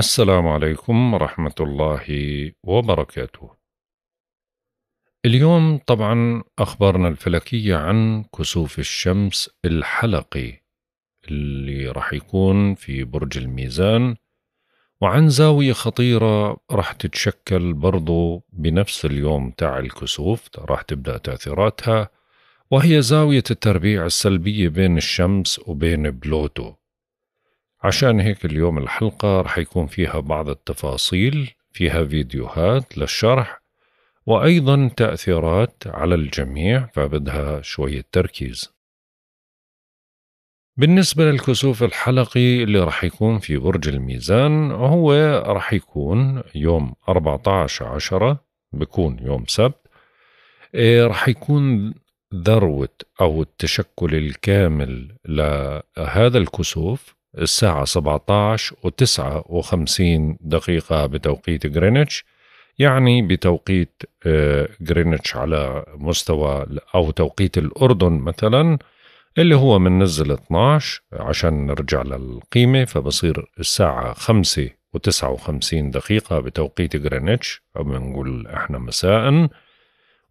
السلام عليكم ورحمة الله وبركاته. اليوم طبعا أخبارنا الفلكية عن كسوف الشمس الحلقي اللي راح يكون في برج الميزان وعن زاوية خطيرة راح تتشكل برضو بنفس اليوم تاع الكسوف راح تبدأ تأثيراتها وهي زاوية التربيع السلبية بين الشمس وبين بلوتو عشان هيك اليوم الحلقة رح يكون فيها بعض التفاصيل فيها فيديوهات للشرح وأيضا تأثيرات على الجميع فبدها شوية تركيز بالنسبة للكسوف الحلقي اللي رح يكون في برج الميزان هو رح يكون يوم 14 عشرة بكون يوم سبت إيه، رح يكون ذروة أو التشكل الكامل لهذا الكسوف الساعة 17 و 59 دقيقة بتوقيت غرينتش يعني بتوقيت آه، غرينتش على مستوى أو توقيت الأردن مثلا اللي هو نزل 12 عشان نرجع للقيمة فبصير الساعة 5 و59 دقيقة بتوقيت غرينتش أو بنقول إحنا مساءً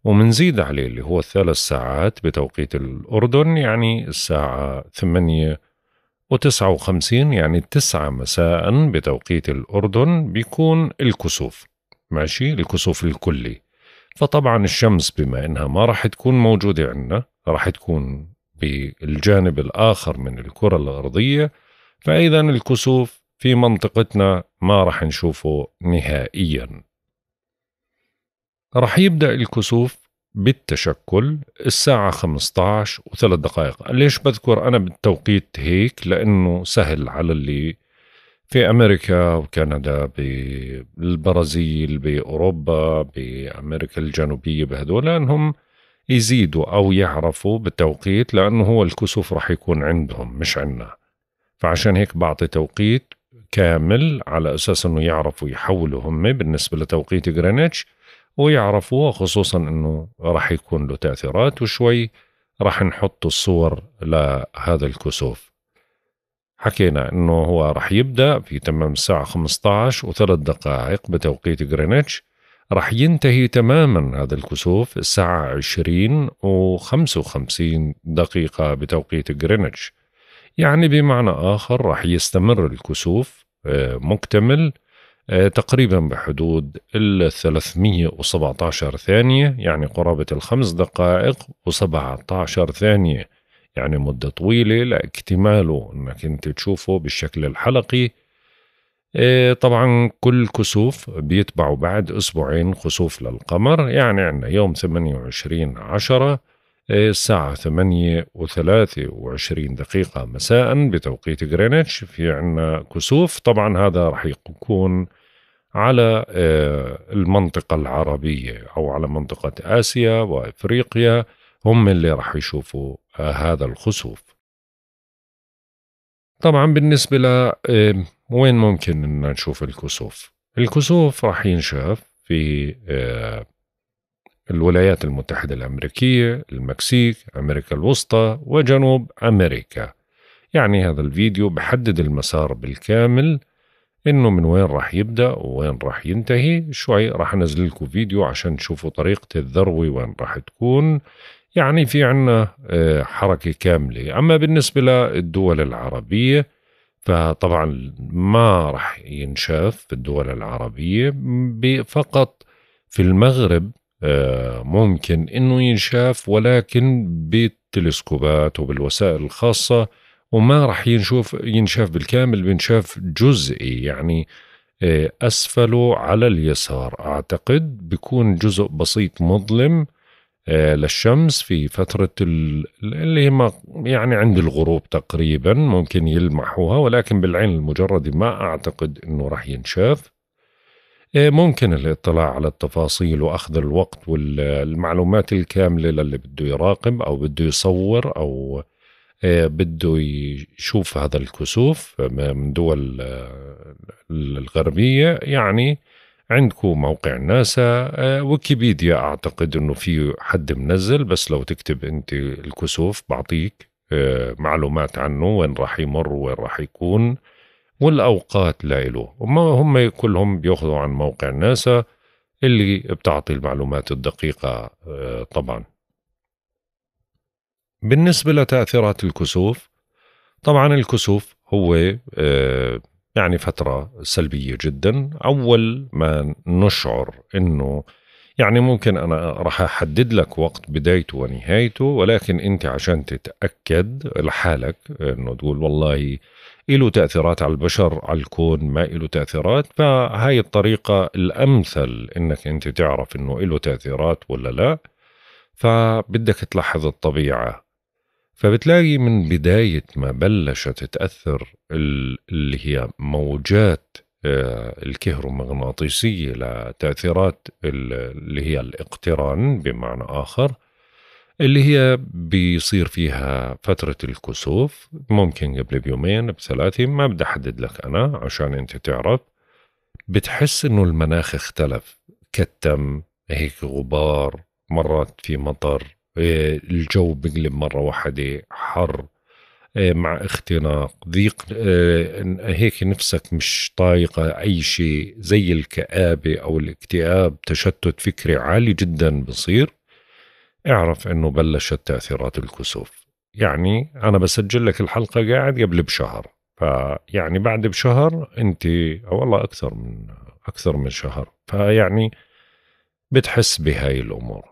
ومنزيد عليه اللي هو الثلاث ساعات بتوقيت الأردن يعني الساعة ثمانية و59 يعني التسعة مساء بتوقيت الأردن بيكون الكسوف ماشي الكسوف الكلي فطبعا الشمس بما إنها ما راح تكون موجودة عندنا راح تكون بالجانب الآخر من الكرة الأرضية فإذا الكسوف في منطقتنا ما راح نشوفه نهائيا راح يبدأ الكسوف بالتشكل الساعة 15 وثلاث دقائق ليش بذكر أنا بالتوقيت هيك لأنه سهل على اللي في أمريكا وكندا بالبرازيل بأوروبا بأمريكا الجنوبية بهدول لأنهم يزيدوا أو يعرفوا بالتوقيت لأنه هو الكسوف راح يكون عندهم مش عنا فعشان هيك بعطي توقيت كامل على أساس أنه يعرفوا يحولوا هم بالنسبة لتوقيت جرينتش ويعرفوها خصوصا انه راح يكون له تاثيرات وشوي راح نحط الصور لهذا الكسوف حكينا انه هو راح يبدا في تمام الساعه 15 وثلاث دقائق بتوقيت غرينتش راح ينتهي تماما هذا الكسوف الساعة 20 و55 دقيقة بتوقيت غرينتش يعني بمعنى آخر راح يستمر الكسوف آه، مكتمل آه، تقريبا بحدود ال 317 ثانية يعني قرابة الخمس دقائق و17 ثانية يعني مدة طويلة لاكتماله انك انت تشوفه بالشكل الحلقي آه، طبعا كل كسوف بيتبعوا بعد أسبوعين خسوف للقمر يعني عندنا يوم 28 عشرة آه، الساعة 8 و23 دقيقة مساء بتوقيت غرينتش في عنا كسوف طبعا هذا رح يكون على آه، المنطقة العربية أو على منطقة آسيا وإفريقيا هم اللي راح يشوفوا آه، هذا الخسوف طبعا بالنسبة ل آه، وين ممكن أن نشوف الكسوف الكسوف راح ينشاف في الولايات المتحدة الأمريكية المكسيك أمريكا الوسطى وجنوب أمريكا يعني هذا الفيديو بحدد المسار بالكامل انه من وين راح يبدا ووين راح ينتهي شوي راح انزل لكم فيديو عشان تشوفوا طريقه الذروه وين راح تكون يعني في عنا آه، حركة كاملة أما بالنسبة للدول العربية فطبعا ما رح ينشاف في الدول العربية فقط في المغرب آه، ممكن انه ينشاف ولكن بالتلسكوبات وبالوسائل الخاصة وما راح ينشوف ينشاف بالكامل بنشاف جزئي يعني آه، أسفله على اليسار أعتقد بيكون جزء بسيط مظلم آه، للشمس في فترة اللي ما يعني عند الغروب تقريبا ممكن يلمحوها ولكن بالعين المجردة ما أعتقد أنه راح ينشاف آه، ممكن الاطلاع على التفاصيل وأخذ الوقت والمعلومات الكاملة للي بده يراقب أو بده يصور أو آه، بده يشوف هذا الكسوف آه، من دول آه، الغربية يعني عندكم موقع ناسا ويكيبيديا أعتقد أنه في حد منزل بس لو تكتب أنت الكسوف بعطيك معلومات عنه وين راح يمر وين راح يكون والأوقات لإله وما هم كلهم بيأخذوا عن موقع ناسا اللي بتعطي المعلومات الدقيقة طبعاً بالنسبة لتأثيرات الكسوف طبعا الكسوف هو آه، يعني فترة سلبية جدا أول ما نشعر أنه يعني ممكن أنا راح أحدد لك وقت بدايته ونهايته ولكن أنت عشان تتأكد لحالك أنه تقول والله له تأثيرات على البشر على الكون ما له تأثيرات فهاي الطريقة الأمثل أنك أنت تعرف أنه له تأثيرات ولا لا فبدك تلاحظ الطبيعة فبتلاقي من بداية ما بلشت تأثر اللي هي موجات آه، الكهرومغناطيسية لتأثيرات اللي هي الاقتران بمعنى آخر اللي هي بيصير فيها فترة الكسوف ممكن قبل بيومين بثلاثة ما بدي أحدد لك أنا عشان أنت تعرف بتحس إنه المناخ اختلف كتم هيك غبار مرات في مطر إيه، الجو بقلب مرة واحدة حر إيه، مع اختناق ضيق إيه، هيك نفسك مش طايقة أي شيء زي الكآبة أو الاكتئاب تشتت فكري عالي جدا بصير اعرف أنه بلشت تأثيرات الكسوف يعني أنا بسجل لك الحلقة قاعد قبل بشهر فيعني بعد بشهر أنت أو والله أكثر من أكثر من شهر فيعني بتحس بهاي الأمور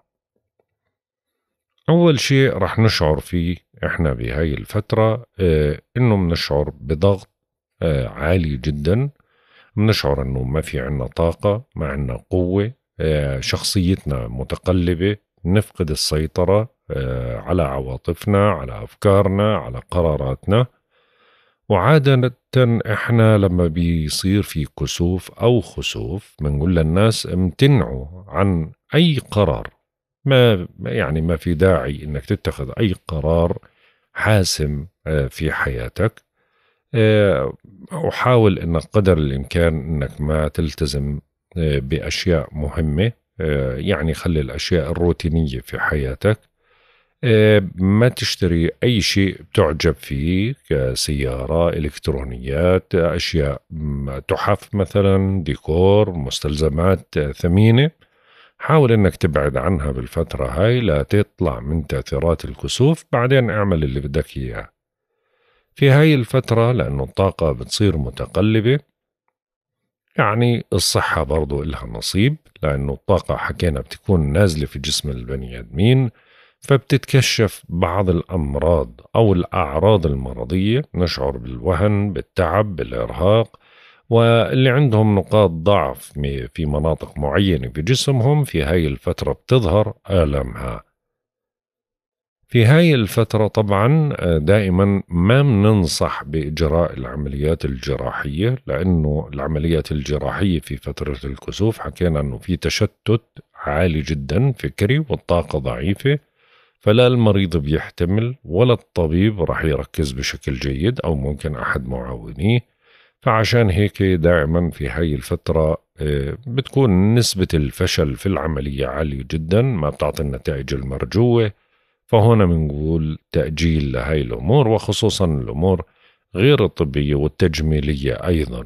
أول شيء رح نشعر فيه إحنا بهاي الفترة آه، إنه بنشعر بضغط آه، عالي جدا بنشعر إنه ما في عنا طاقة ما عنا قوة آه، شخصيتنا متقلبة نفقد السيطرة على عواطفنا على أفكارنا على قراراتنا وعادة إحنا لما بيصير في كسوف أو خسوف بنقول للناس امتنعوا عن أي قرار ما يعني ما في داعي انك تتخذ اي قرار حاسم آه، في حياتك آه، احاول انك قدر الامكان انك ما تلتزم آه، باشياء مهمه يعني خلي الاشياء الروتينيه في حياتك ما تشتري اي شيء بتعجب فيه كسياره الكترونيات اشياء تحف مثلا ديكور مستلزمات ثمينه حاول انك تبعد عنها بالفترة هاي لتطلع من تأثيرات الكسوف بعدين اعمل اللي بدك اياه في هاي الفترة لأنه الطاقة بتصير متقلبة يعني الصحة برضو إلها نصيب لأنه الطاقة حكينا بتكون نازلة في جسم البني آدمين فبتتكشف بعض الأمراض أو الأعراض المرضية نشعر بالوهن بالتعب بالإرهاق واللي عندهم نقاط ضعف في مناطق معينة في جسمهم في هاي الفترة بتظهر آلامها في هاي الفترة طبعا آه، دائما ما بننصح بإجراء العمليات الجراحية لأنه العمليات الجراحية في فترة الكسوف حكينا أنه في تشتت عالي جدا فكري والطاقة ضعيفة فلا المريض بيحتمل ولا الطبيب راح يركز بشكل جيد أو ممكن أحد معاونيه فعشان هيك دائما في هاي الفترة آه، بتكون نسبة الفشل في العملية عالية جدا ما بتعطي النتائج المرجوة فهنا بنقول تأجيل لهاي الأمور وخصوصا الأمور غير الطبية والتجميلية أيضا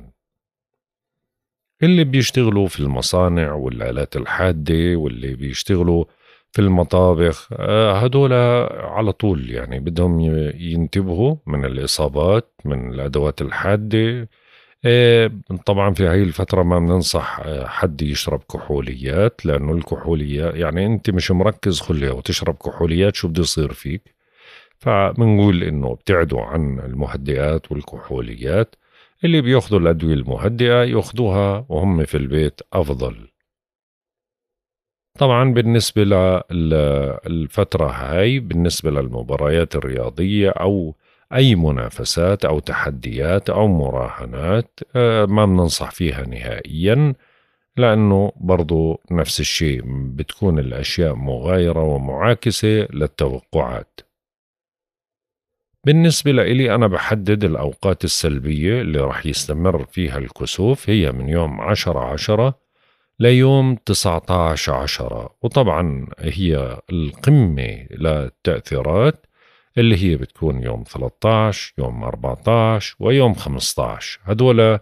اللي بيشتغلوا في المصانع والآلات الحادة واللي بيشتغلوا في المطابخ آه، هدول على طول يعني بدهم ينتبهوا من الإصابات من الأدوات الحادة إيه، طبعا في هاي الفترة ما بننصح آه، حد يشرب كحوليات لأنه الكحوليات يعني أنت مش مركز خلية وتشرب كحوليات شو بده يصير فيك فبنقول إنه ابتعدوا عن المهدئات والكحوليات اللي بياخذوا الأدوية المهدئة ياخذوها وهم في البيت أفضل طبعا بالنسبة للفترة هاي بالنسبة للمباريات الرياضية أو أي منافسات أو تحديات أو مراهنات آه، ما بننصح فيها نهائياً لأنه برضو نفس الشيء بتكون الأشياء مغايرة ومعاكسة للتوقعات بالنسبة لإلي أنا بحدد الأوقات السلبية اللي رح يستمر فيها الكسوف هي من يوم عشرة عشرة ليوم تسعة عشرة وطبعا هي القمة للتأثيرات اللي هي بتكون يوم 13 يوم 14 ويوم 15 هدول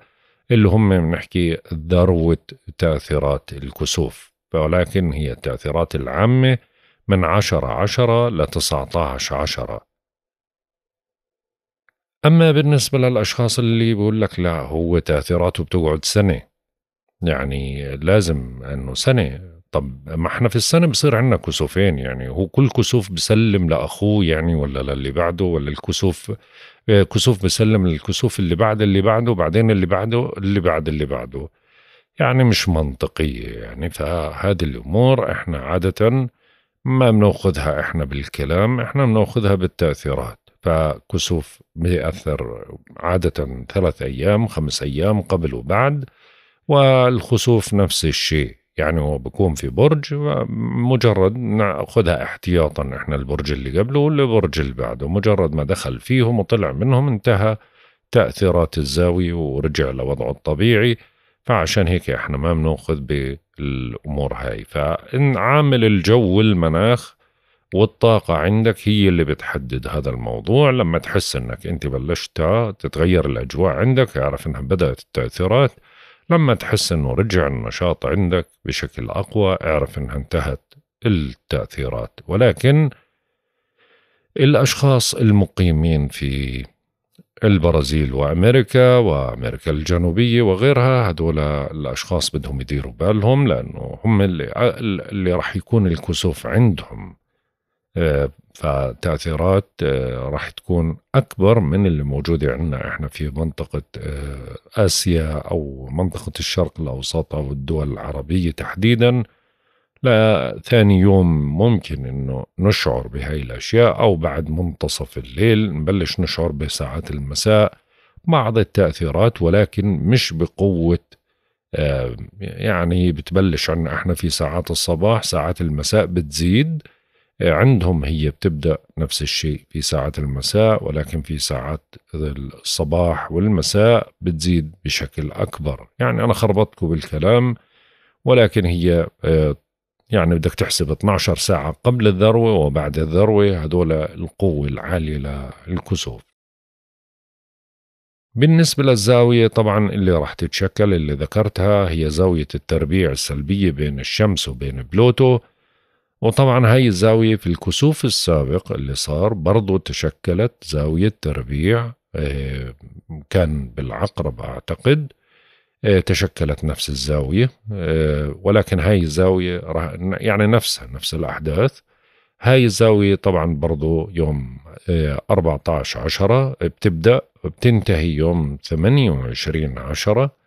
اللي هم بنحكي ذروة تأثيرات الكسوف ولكن هي التأثيرات العامة من 10 10 ل 19 10 أما بالنسبة للأشخاص اللي بقول لك لا هو تأثيراته بتقعد سنة يعني لازم أنه سنة طب ما احنا في السنه بصير عندنا كسوفين يعني هو كل كسوف بسلم لاخوه يعني ولا للي بعده ولا الكسوف آه، كسوف بسلم للكسوف اللي بعد اللي بعده بعدين اللي بعده اللي بعد اللي بعده يعني مش منطقيه يعني فهذه الامور احنا عاده ما بناخذها احنا بالكلام احنا بناخذها بالتاثيرات فكسوف بيأثر عادة ثلاث أيام خمس أيام قبل وبعد والخسوف نفس الشيء يعني هو بكون في برج مجرد ناخذها احتياطا احنا البرج اللي قبله والبرج اللي بعده مجرد ما دخل فيهم وطلع منهم انتهى تأثيرات الزاوية ورجع لوضعه الطبيعي فعشان هيك احنا ما بناخذ بالامور هاي فان عامل الجو والمناخ والطاقة عندك هي اللي بتحدد هذا الموضوع لما تحس انك انت بلشت تتغير الاجواء عندك اعرف انها بدأت التأثيرات لما تحس انه رجع النشاط عندك بشكل اقوى اعرف انها انتهت التاثيرات ولكن الاشخاص المقيمين في البرازيل وامريكا وامريكا الجنوبيه وغيرها هذول الاشخاص بدهم يديروا بالهم لانه هم اللي, اللي راح يكون الكسوف عندهم آه، فتاثيرات آه، راح تكون اكبر من اللي موجوده عندنا احنا في منطقه آه، اسيا او منطقه الشرق الاوسط او الدول العربيه تحديدا لثاني يوم ممكن انه نشعر بهاي الاشياء او بعد منتصف الليل نبلش نشعر بساعات المساء بعض التاثيرات ولكن مش بقوه يعني بتبلش عنا احنا في ساعات الصباح ساعات المساء بتزيد عندهم هي بتبدا نفس الشيء في ساعات المساء ولكن في ساعات الصباح والمساء بتزيد بشكل اكبر يعني انا خربطتكم بالكلام ولكن هي آه، يعني بدك تحسب 12 ساعة قبل الذروة وبعد الذروة هدول القوة العالية للكسوف بالنسبة للزاوية طبعا اللي راح تتشكل اللي ذكرتها هي زاوية التربيع السلبية بين الشمس وبين بلوتو وطبعا هاي الزاوية في الكسوف السابق اللي صار برضو تشكلت زاوية تربيع آه، كان بالعقرب أعتقد آه، تشكلت نفس الزاوية آه، ولكن هاي الزاوية يعني نفسها نفس الأحداث هاي الزاوية طبعا برضو يوم 14 عشرة بتبدأ بتنتهي يوم 28 عشرة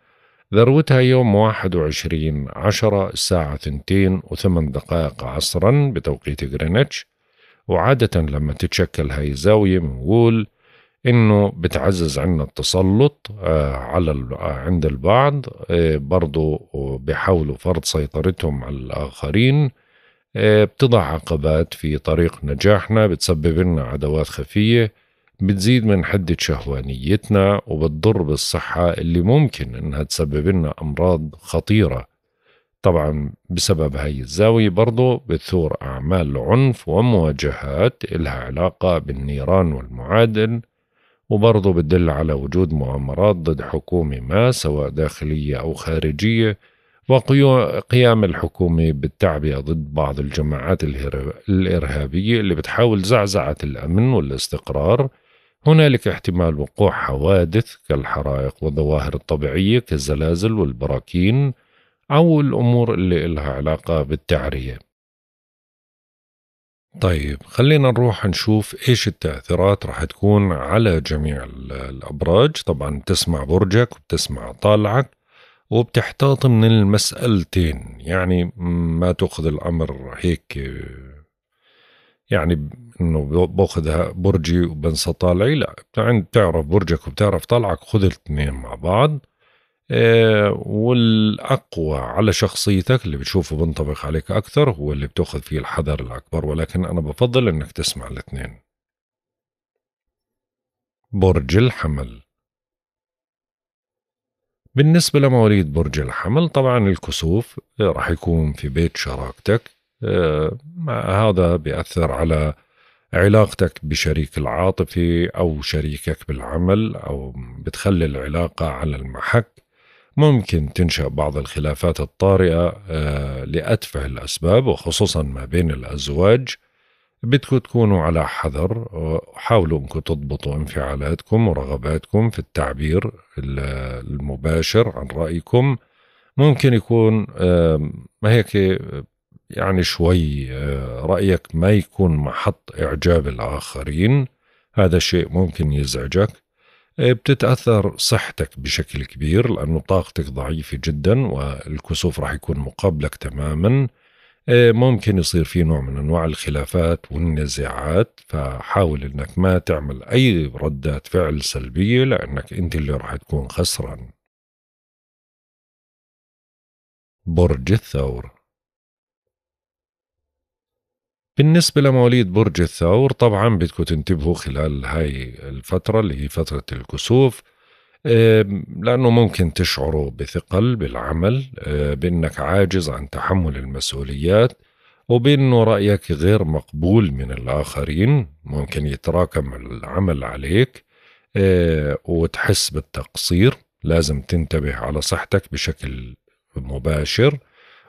ذروتها يوم 21 عشرة الساعة 2 و8 دقائق عصرا بتوقيت غرينتش وعادة لما تتشكل هاي الزاوية بنقول انه بتعزز عنا التسلط آه، على آه، عند البعض آه، برضو بيحاولوا فرض سيطرتهم على الاخرين بتضع عقبات في طريق نجاحنا بتسبب لنا عدوات خفيه بتزيد من حدة شهوانيتنا وبتضر بالصحة اللي ممكن إنها تسبب لنا أمراض خطيرة طبعا بسبب هاي الزاوية برضو بتثور أعمال عنف ومواجهات إلها علاقة بالنيران والمعادن وبرضو بتدل على وجود مؤامرات ضد حكومة ما سواء داخلية أو خارجية وقيام الحكومة بالتعبئة ضد بعض الجماعات الإرهابية اللي بتحاول زعزعة الأمن والاستقرار هنالك احتمال وقوع حوادث كالحرائق والظواهر الطبيعية كالزلازل والبراكين أو الأمور اللي إلها علاقة بالتعرية طيب خلينا نروح نشوف إيش التأثيرات رح تكون على جميع الأبراج طبعا بتسمع برجك وبتسمع طالعك وبتحتاط من المسألتين يعني ما تأخذ الأمر هيك يعني انه باخذ برجي وبنسى طالعي لا انت بتعرف برجك وبتعرف طلعك خذ الاثنين مع بعض آه والاقوى على شخصيتك اللي بتشوفه بنطبق عليك اكثر هو اللي بتاخذ فيه الحذر الاكبر ولكن انا بفضل انك تسمع الاثنين برج الحمل بالنسبة لمواليد برج الحمل طبعا الكسوف راح يكون في بيت شراكتك آه هذا بيأثر على علاقتك بشريك العاطفي أو شريكك بالعمل أو بتخلي العلاقة على المحك ممكن تنشأ بعض الخلافات الطارئة آه، لأتفه الأسباب وخصوصا ما بين الأزواج بدكم تكونوا على حذر وحاولوا انكم تضبطوا انفعالاتكم ورغباتكم في التعبير المباشر عن رأيكم ممكن يكون ما هيك يعني شوي آه، رأيك ما يكون محط إعجاب الآخرين هذا شيء ممكن يزعجك آه، بتتأثر صحتك بشكل كبير لأنه طاقتك ضعيفة جدا والكسوف راح يكون مقابلك تماما آه، ممكن يصير في نوع من أنواع الخلافات والنزاعات فحاول أنك ما تعمل أي ردات فعل سلبية لأنك أنت اللي راح تكون خسران برج الثور بالنسبة لمواليد برج الثور طبعا بدكم تنتبهوا خلال هاي الفترة اللي هي فترة الكسوف لأنه ممكن تشعروا بثقل بالعمل آه، بأنك عاجز عن تحمل المسؤوليات وبأنه رأيك غير مقبول من الآخرين ممكن يتراكم العمل عليك آه، وتحس بالتقصير لازم تنتبه على صحتك بشكل مباشر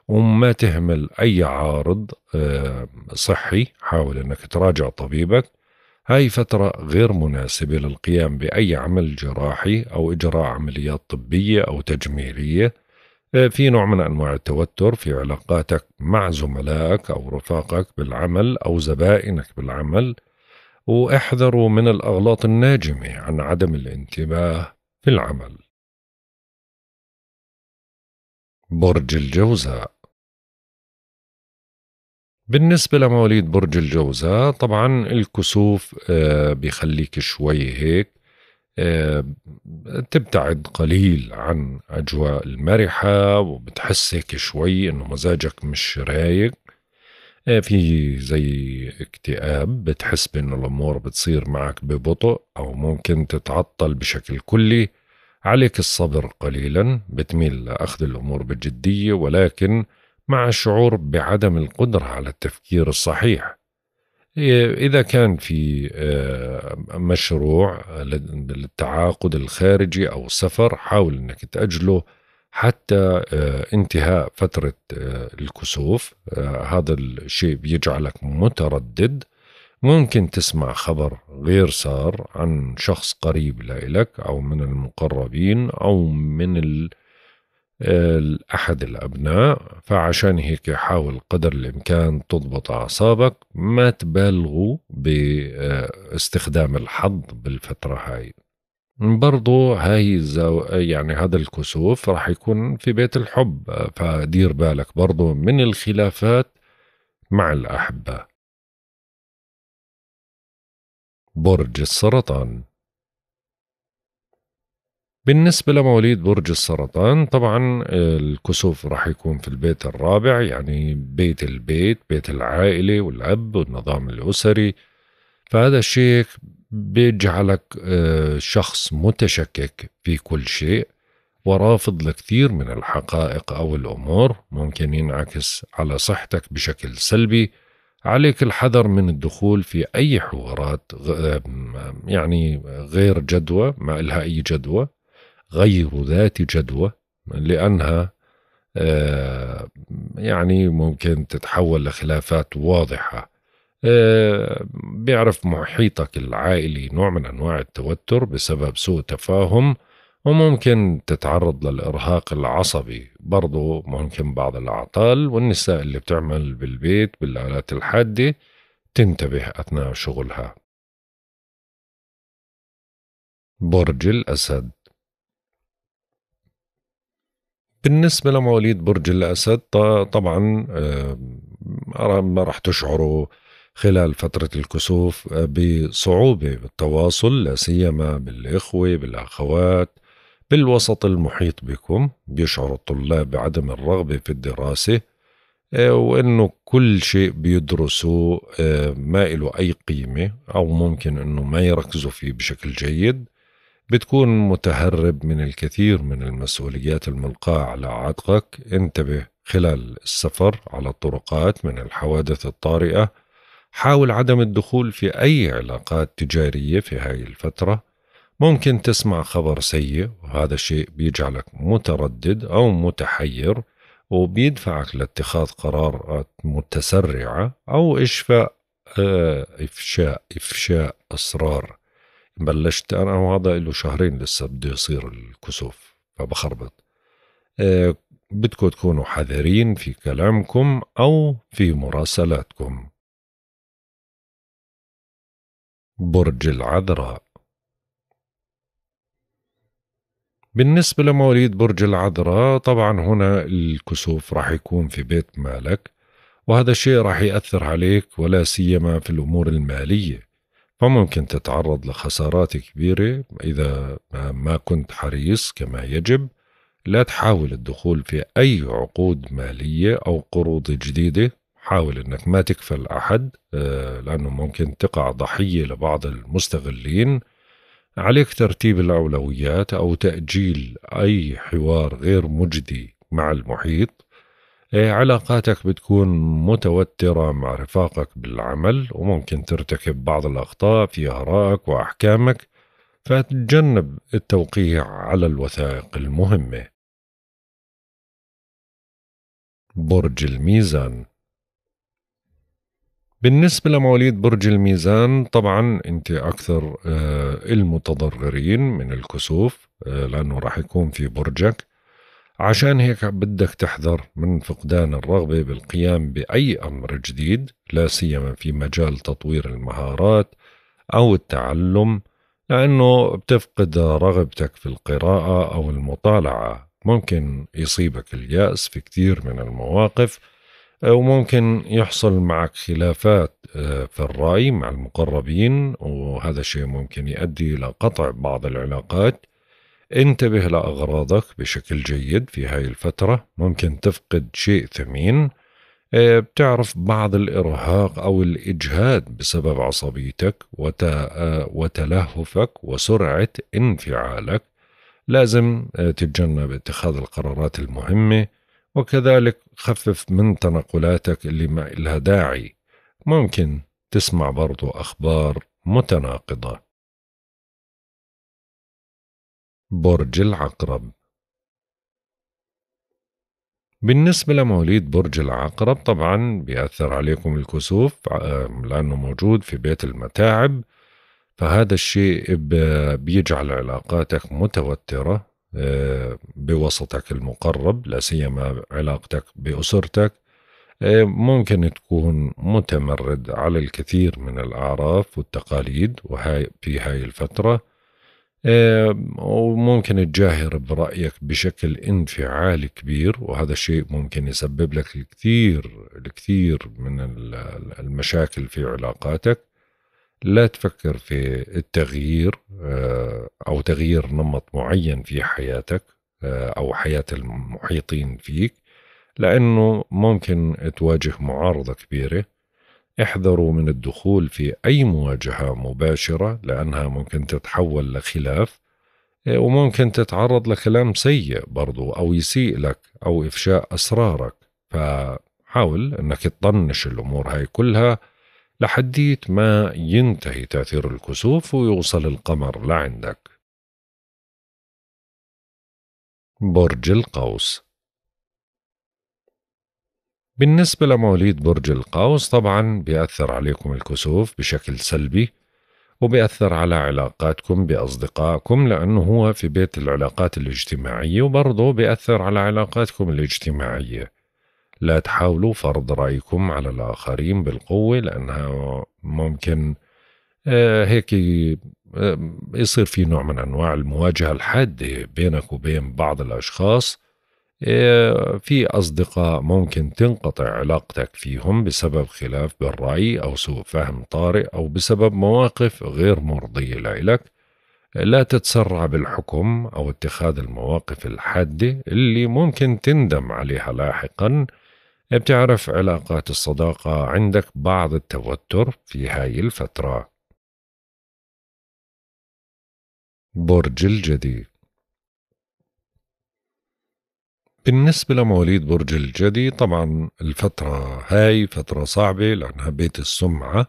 وما تهمل أي عارض آه، صحي حاول أنك تراجع طبيبك هاي فترة غير مناسبة للقيام بأي عمل جراحي أو إجراء عمليات طبية أو تجميلية آه، في نوع من أنواع التوتر في علاقاتك مع زملائك أو رفاقك بالعمل أو زبائنك بالعمل واحذروا من الأغلاط الناجمة عن عدم الانتباه في العمل برج الجوزاء بالنسبة لمواليد برج الجوزاء طبعا الكسوف آه، بيخليك شوي هيك آه، تبتعد قليل عن أجواء المرحة وبتحس هيك شوي إنه مزاجك مش رايق آه، في زي اكتئاب بتحس بإنه الأمور بتصير معك ببطء أو ممكن تتعطل بشكل كلي عليك الصبر قليلا بتميل لأخذ الأمور بجدية ولكن مع الشعور بعدم القدره على التفكير الصحيح إيه، إذا كان في آه، مشروع للتعاقد الخارجي أو السفر حاول أنك تأجله حتى آه، انتهاء فترة آه، الكسوف هذا الشيء بيجعلك متردد ممكن تسمع خبر غير سار عن شخص قريب لإلك أو من المقربين أو من أحد الأبناء فعشان هيك حاول قدر الإمكان تضبط أعصابك ما تبالغوا باستخدام الحظ بالفترة هاي برضو هاي الزو... يعني هذا الكسوف راح يكون في بيت الحب فدير بالك برضو من الخلافات مع الأحبة برج السرطان بالنسبة لمواليد برج السرطان طبعا الكسوف راح يكون في البيت الرابع يعني بيت البيت بيت العائلة والأب والنظام الأسري فهذا الشيء بيجعلك آه، شخص متشكك في كل شيء ورافض لكثير من الحقائق أو الأمور ممكن ينعكس على صحتك بشكل سلبي عليك الحذر من الدخول في أي حوارات يعني غير جدوى ما إلها أي جدوى غير ذات جدوى لأنها آه، يعني ممكن تتحول لخلافات واضحة آه، بيعرف محيطك العائلي نوع من أنواع التوتر بسبب سوء تفاهم وممكن تتعرض للإرهاق العصبي برضو ممكن بعض الأعطال والنساء اللي بتعمل بالبيت بالآلات الحادة تنتبه أثناء شغلها برج الأسد بالنسبة لمواليد برج الأسد طبعا آه، ما راح تشعروا خلال فترة الكسوف آه، بصعوبة بالتواصل لا سيما بالإخوة بالأخوات بالوسط المحيط بكم بيشعر الطلاب بعدم الرغبة في الدراسة آه، وانه كل شيء بيدرسوا ما له اي قيمه او ممكن انه ما يركزوا فيه بشكل جيد بتكون متهرب من الكثير من المسؤوليات الملقاة على عاتقك انتبه خلال السفر على الطرقات من الحوادث الطارئة حاول عدم الدخول في أي علاقات تجارية في هاي الفترة ممكن تسمع خبر سيء وهذا الشيء بيجعلك متردد أو متحير وبيدفعك لاتخاذ قرارات متسرعة أو إشفاء آه، إفشاء إفشاء أسرار بلشت انا وهذا له شهرين لسه بده يصير الكسوف فبخربط أه بدكم تكونوا حذرين في كلامكم او في مراسلاتكم برج العذراء بالنسبة لمواليد برج العذراء طبعا هنا الكسوف راح يكون في بيت مالك وهذا الشيء راح يأثر عليك ولا سيما في الأمور المالية فممكن تتعرض لخسارات كبيرة إذا ما كنت حريص كما يجب لا تحاول الدخول في أي عقود مالية أو قروض جديدة حاول أنك ما تكفل أحد آه، لأنه ممكن تقع ضحية لبعض المستغلين عليك ترتيب الأولويات أو تأجيل أي حوار غير مجدي مع المحيط إيه، علاقاتك بتكون متوترة مع رفاقك بالعمل وممكن ترتكب بعض الأخطاء في آرائك وأحكامك فتتجنب التوقيع على الوثائق المهمة برج الميزان بالنسبة لمواليد برج الميزان طبعا انت اكثر آه، المتضررين من الكسوف آه، لانه راح يكون في برجك عشان هيك بدك تحذر من فقدان الرغبة بالقيام بأي أمر جديد لا سيما في مجال تطوير المهارات أو التعلم لأنه بتفقد رغبتك في القراءة أو المطالعة ممكن يصيبك اليأس في كثير من المواقف وممكن يحصل معك خلافات آه، في الرأي مع المقربين وهذا الشيء ممكن يؤدي إلى قطع بعض العلاقات انتبه لأغراضك بشكل جيد في هاي الفترة ممكن تفقد شيء ثمين آه، بتعرف بعض الإرهاق أو الإجهاد بسبب عصبيتك آه، وتلهفك وسرعة انفعالك لازم آه، تتجنب اتخاذ القرارات المهمة وكذلك خفف من تنقلاتك اللي ما إلها داعي ممكن تسمع برضو أخبار متناقضة برج العقرب بالنسبة لمواليد برج العقرب طبعا بيأثر عليكم الكسوف لأنه موجود في بيت المتاعب فهذا الشيء بيجعل علاقاتك متوترة بوسطك المقرب لا سيما علاقتك بأسرتك ممكن تكون متمرد على الكثير من الأعراف والتقاليد وهاي في هاي الفترة آه، وممكن تجاهر برأيك بشكل انفعالي كبير وهذا الشيء ممكن يسبب لك الكثير الكثير من المشاكل في علاقاتك لا تفكر في التغيير آه، أو تغيير نمط معين في حياتك آه، أو حياة المحيطين فيك لأنه ممكن تواجه معارضة كبيرة احذروا من الدخول في أي مواجهة مباشرة لأنها ممكن تتحول لخلاف آه، وممكن تتعرض لكلام سيء برضو أو يسيء لك أو إفشاء أسرارك فحاول أنك تطنش الأمور هاي كلها لحديت ما ينتهي تأثير الكسوف ويوصل القمر لعندك برج القوس بالنسبة لمواليد برج القوس طبعا بيأثر عليكم الكسوف بشكل سلبي وبيأثر على علاقاتكم بأصدقائكم لأنه هو في بيت العلاقات الاجتماعية وبرضه بيأثر على علاقاتكم الاجتماعية لا تحاولوا فرض رأيكم على الآخرين بالقوة لأنها ممكن آه، هيك آه، يصير في نوع من أنواع المواجهة الحادة بينك وبين بعض الأشخاص آه، في أصدقاء ممكن تنقطع علاقتك فيهم بسبب خلاف بالرأي أو سوء فهم طارئ أو بسبب مواقف غير مرضية لإلك لا تتسرع بالحكم أو اتخاذ المواقف الحادة اللي ممكن تندم عليها لاحقا بتعرف علاقات الصداقة عندك بعض التوتر في هاي الفترة برج الجديد بالنسبة لمواليد برج الجدي طبعا الفترة هاي فترة صعبة لأنها بيت السمعة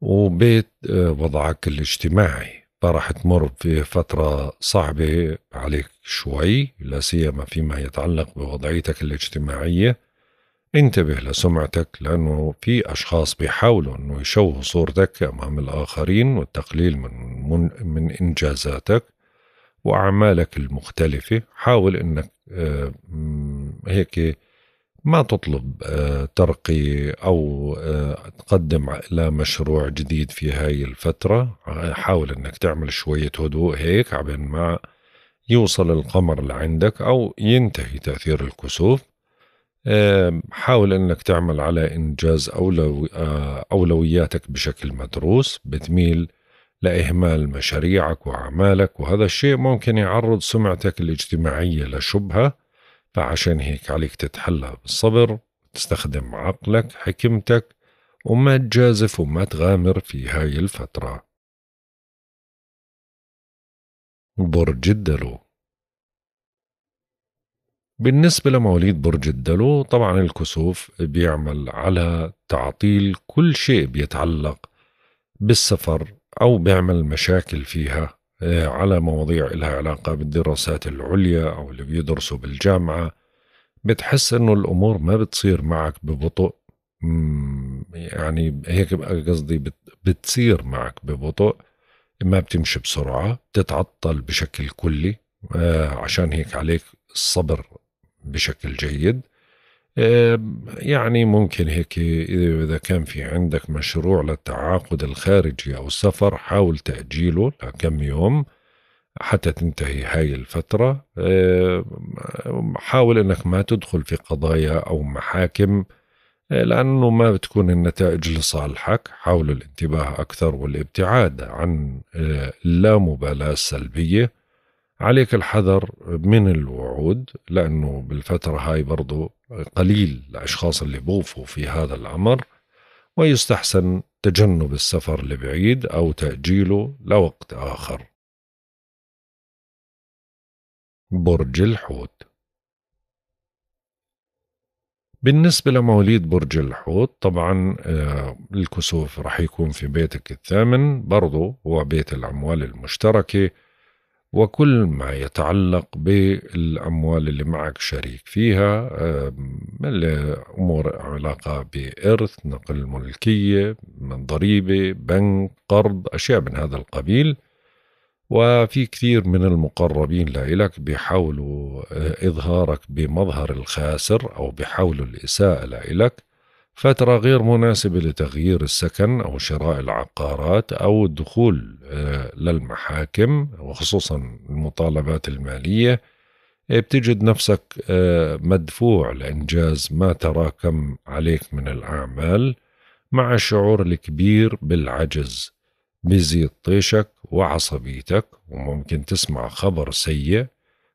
وبيت آه، وضعك الاجتماعي فرح تمر في فترة صعبة عليك شوي لا سيما فيما يتعلق بوضعيتك الاجتماعية انتبه لسمعتك لأنه في أشخاص بيحاولوا أنه يشوهوا صورتك أمام الآخرين والتقليل من, من, من إنجازاتك واعمالك المختلفه حاول انك آه، هيك ما تطلب آه، ترقية أو آه، تقدم على مشروع جديد في هاي الفترة حاول أنك تعمل شوية هدوء هيك عبين ما يوصل القمر لعندك أو ينتهي تأثير الكسوف حاول أنك تعمل على إنجاز أولوياتك بشكل مدروس بتميل لإهمال مشاريعك وأعمالك وهذا الشيء ممكن يعرض سمعتك الاجتماعية لشبهة فعشان هيك عليك تتحلى بالصبر تستخدم عقلك حكمتك وما تجازف وما تغامر في هاي الفترة برج الدلو بالنسبة لمواليد برج الدلو طبعا الكسوف بيعمل على تعطيل كل شيء بيتعلق بالسفر أو بيعمل مشاكل فيها آه، على مواضيع لها علاقة بالدراسات العليا أو اللي بيدرسوا بالجامعة بتحس إنه الأمور ما بتصير معك ببطء يعني هيك قصدي بتصير معك ببطء ما بتمشي بسرعة بتتعطل بشكل كلي آه، عشان هيك عليك الصبر بشكل جيد يعني ممكن هيك إذا كان في عندك مشروع للتعاقد الخارجي أو السفر حاول تأجيله لكم يوم حتى تنتهي هاي الفترة حاول أنك ما تدخل في قضايا أو محاكم آه، لأنه ما بتكون النتائج لصالحك حاول الانتباه أكثر والابتعاد عن آه، اللامبالاة السلبية عليك الحذر من الوعود لأنه بالفترة هاي برضو قليل الأشخاص اللي بوفوا في هذا الأمر ويستحسن تجنب السفر لبعيد أو تأجيله لوقت آخر برج الحوت بالنسبة لمواليد برج الحوت طبعا آه، الكسوف رح يكون في بيتك الثامن برضو هو بيت الأموال المشتركة وكل ما يتعلق بالأموال اللي معك شريك فيها أمور علاقة بإرث نقل ملكية من ضريبة بنك قرض أشياء من هذا القبيل وفي كثير من المقربين لإلك بيحاولوا آه، إظهارك بمظهر الخاسر أو بيحاولوا الإساءة لإلك فترة غير مناسبة لتغيير السكن أو شراء العقارات أو الدخول آه، للمحاكم وخصوصا المطالبات المالية إيه، بتجد نفسك آه، مدفوع لإنجاز ما تراكم عليك من الأعمال مع الشعور الكبير بالعجز بيزيد طيشك وعصبيتك وممكن تسمع خبر سيء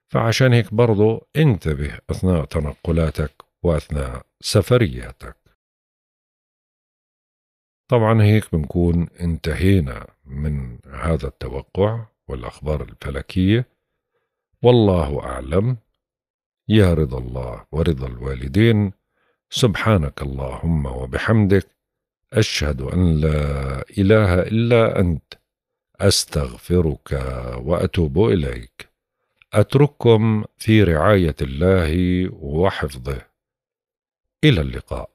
فعشان هيك برضو انتبه أثناء تنقلاتك وأثناء سفرياتك طبعا هيك بنكون انتهينا من هذا التوقع والأخبار الفلكية والله أعلم يا رضا الله ورضا الوالدين سبحانك اللهم وبحمدك أشهد أن لا إله إلا أنت أستغفرك وأتوب إليك أترككم في رعاية الله وحفظه إلى اللقاء